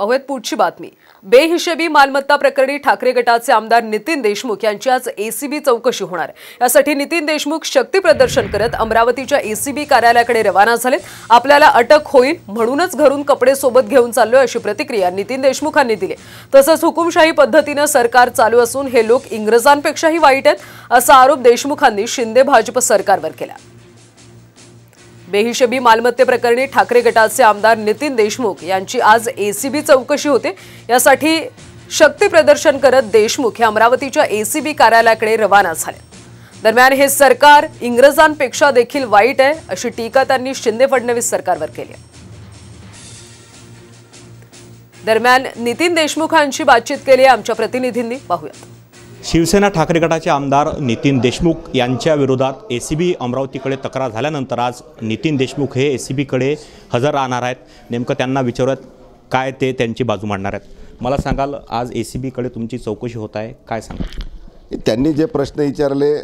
पाहूयात पुढची बातमी बेहिशेबी मालमत्ता प्रकरणी ठाकरे गटाचे आमदार नितीन देशमुख यांची आज एसीबी चौकशी होणार यासाठी नितीन देशमुख शक्ती प्रदर्शन करत अमरावतीच्या एसीबी कार्यालयाकडे रवाना झालेत आपल्याला अटक होईल म्हणूनच घरून कपडे सोबत घेऊन चाललोय अशी प्रतिक्रिया नितीन देशमुखांनी दिली तसंच हुकुमशाही पद्धतीनं सरकार चालू असून हे लोक इंग्रजांपेक्षाही वाईट आहेत असा आरोप देशमुखांनी शिंदे भाजप सरकारवर केला बेहिशेबी प्रकरणी ठाकरे गटाचे आमदार नितीन देशमुख यांची आज एसीबी चौकशी होते यासाठी शक्ती प्रदर्शन करत देशमुख हे अमरावतीच्या एसीबी कार्यालयाकडे रवाना झाले दरम्यान हे सरकार इंग्रजांपेक्षा देखील वाईट आहे अशी टीका त्यांनी शिंदे फडणवीस सरकारवर केली दरम्यान नितीन देशमुखांशी बातचीत केली आमच्या प्रतिनिधींनी पाहूयात शिवसेना ठाकरे गटाचे आमदार नितीन देशमुख यांच्या विरोधात ए सी बी अमरावतीकडे तक्रार झाल्यानंतर आज नितीन देशमुख हे ए सी बीकडे हजर राहणार आहेत नेमकं त्यांना विचारत काय ते त्यांची बाजू मांडणार आहेत मला सांगाल आज ए सी बीकडे तुमची चौकशी होत आहे काय सांगा त्यांनी जे प्रश्न विचारले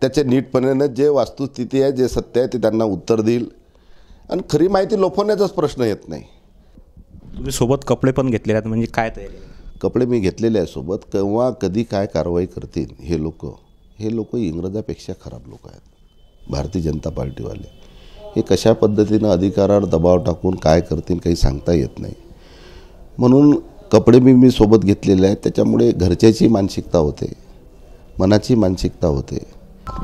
त्याचे नीटपणेनं जे वास्तुस्थिती आहे जे सत्य आहे ते त्यांना उत्तर देईल आणि खरी माहिती लोफवण्याचाच प्रश्न येत नाही तुम्ही सोबत कपडे पण घेतलेले आहेत म्हणजे काय तयारी कपडे मी घेतलेले आहे सोबत केव्हा कधी काय कारवाई करतील हे लोक हे लोक इंग्रजापेक्षा खराब लोक आहेत भारतीय जनता पार्टीवाले हे कशा पद्धतीनं अधिकारावर दबाव टाकून काय करतील काही सांगता येत नाही म्हणून कपडे मी मी सोबत घेतलेले आहेत त्याच्यामुळे घरच्याची मानसिकता होते मनाची मानसिकता होते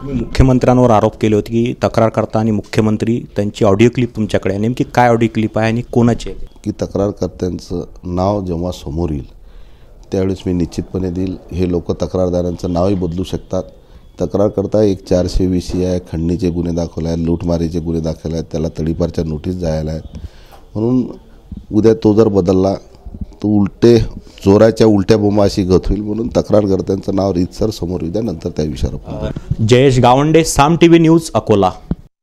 मुख्यमंत्र्यांवर आरोप केले होते की तक्रार करता आणि मुख्यमंत्री त्यांची ऑडिओ क्लिप तुमच्याकडे नेमकी काय ऑडिओ क्लिप आहे आणि कोणाची आहे की तक्रारकर्त्यांचं नाव जेव्हा समोर येईल त्यावेळेस मी निश्चितपणे देईल हे लोक तक्रारदारांचं नावही बदलू शकतात करता एक चारशे वीस आहे खंडणीचे गुन्हे दाखवले आहेत लूटमारीचे गुन्हे दाखवले आहेत त्याला तडीपारच्या नोटीस जायला आहेत म्हणून उद्या तो जर बदलला तो उलटे चोराच्या उलट्या बोमा अशी गत होईल म्हणून तक्रारकर्त्यांचं नाव रीतसर समोर येऊ द्या नंतर त्या विषयावर Jayesh Gawande Saam T V news Akola